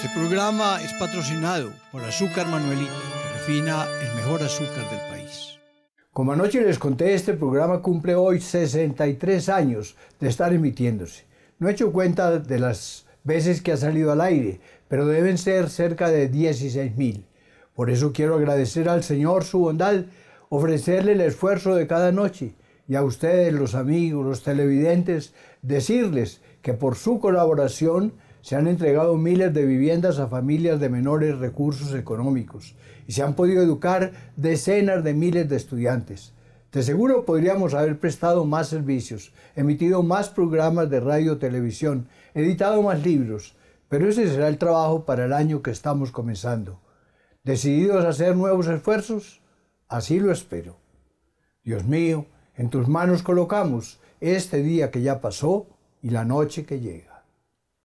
Este programa es patrocinado por Azúcar Manuelita, que refina el mejor azúcar del país. Como anoche les conté, este programa cumple hoy 63 años de estar emitiéndose. No he hecho cuenta de las veces que ha salido al aire, pero deben ser cerca de 16.000. Por eso quiero agradecer al Señor su bondad, ofrecerle el esfuerzo de cada noche y a ustedes, los amigos, los televidentes, decirles que por su colaboración se han entregado miles de viviendas a familias de menores recursos económicos y se han podido educar decenas de miles de estudiantes. De seguro podríamos haber prestado más servicios, emitido más programas de radio, televisión, editado más libros, pero ese será el trabajo para el año que estamos comenzando. ¿Decididos a hacer nuevos esfuerzos? Así lo espero. Dios mío, en tus manos colocamos este día que ya pasó y la noche que llega.